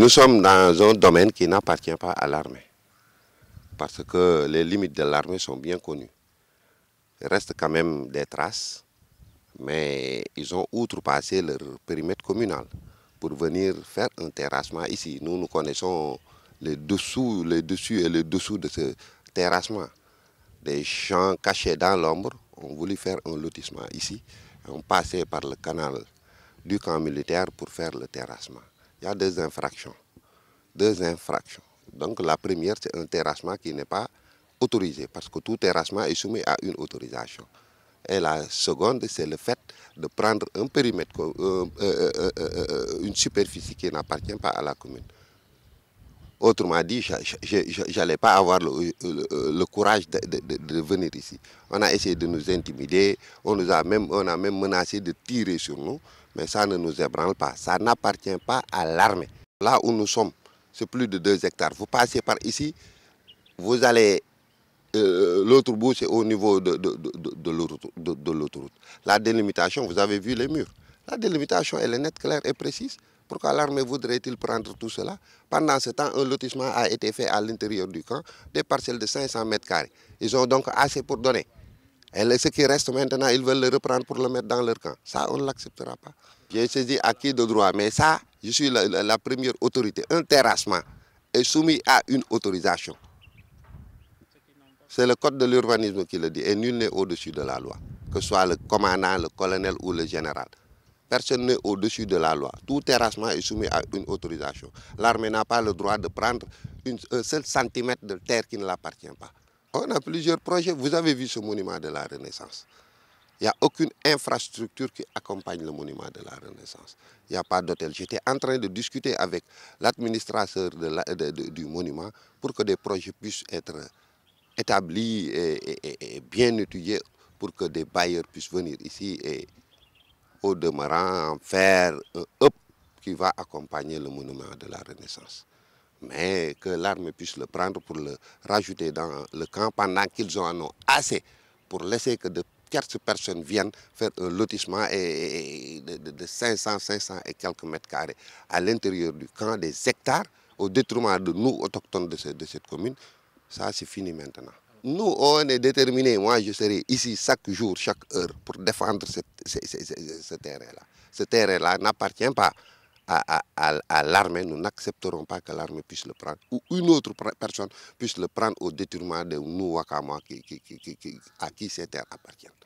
Nous sommes dans un domaine qui n'appartient pas à l'armée, parce que les limites de l'armée sont bien connues. Il reste quand même des traces, mais ils ont outrepassé leur périmètre communal pour venir faire un terrassement ici. Nous, nous connaissons le dessous, dessus et le dessous de ce terrassement. Des champs cachés dans l'ombre ont voulu faire un lotissement ici. On passait par le canal du camp militaire pour faire le terrassement. Il y a deux infractions. Deux infractions. Donc la première, c'est un terrassement qui n'est pas autorisé, parce que tout terrassement est soumis à une autorisation. Et la seconde, c'est le fait de prendre un périmètre, euh, euh, euh, une superficie qui n'appartient pas à la commune. Autrement dit, je n'allais pas avoir le, courage de, venir ici. On a essayé de nous intimider, on, nous a, même, on a même menacé de tirer sur nous mais ça ne nous ébranle pas. Ça n'appartient pas à l'armée. Là où nous sommes, c'est plus de 2 hectares. Vous passez par ici, vous allez... Euh, l'autre bout, c'est au niveau de, de l'autoroute. La délimitation, vous avez vu les murs. La délimitation, elle est nette, claire et précise. Pourquoi l'armée voudrait-il prendre tout cela Pendant ce temps, un lotissement a été fait à l'intérieur du camp, des parcelles de 500 mètres carrés. Ils ont donc assez pour donner. Et ce qui reste maintenant, ils veulent le reprendre pour le mettre dans leur camp. Ça, on ne l'acceptera pas. J'ai saisi qui de droit, mais ça, je suis la, première autorité. Un terrassement est soumis à une autorisation. C'est le code de l'urbanisme qui le dit, et nul n'est au-dessus de la loi, que ce soit le commandant, le colonel ou le général. Personne n'est au-dessus de la loi. Tout terrassement est soumis à une autorisation. L'armée n'a pas le droit de prendre un seul centimètre de terre qui ne l'appartient pas. On a plusieurs projets. Vous avez vu ce monument de la Renaissance. Il n'y a aucune infrastructure qui accompagne le monument de la Renaissance. Il n'y a pas d'hôtel. J'étais en train de discuter avec l'administrateur du monument pour que des projets puissent être établis et, bien étudiés pour que des bailleurs puissent venir ici et au demeurant faire un up qui va accompagner le monument de la Renaissance mais que l'armée puisse le prendre pour le rajouter dans le camp pendant qu'ils en ont assez pour laisser que de tierces personnes viennent faire un lotissement de, 500, 500 et quelques mètres carrés à l'intérieur du camp, des hectares, au détriment de nous, autochtones de, cette commune. Ça, c'est fini maintenant. Nous, on est déterminés. Moi, je serai ici chaque jour, chaque heure pour défendre ce terrain-là. Ce terrain-là n'appartient pas à, l'armée, nous n'accepterons pas que l'armée puisse le prendre ou une autre personne puisse le prendre au détriment de nous, qui, qui, à qui ces terres appartiennent.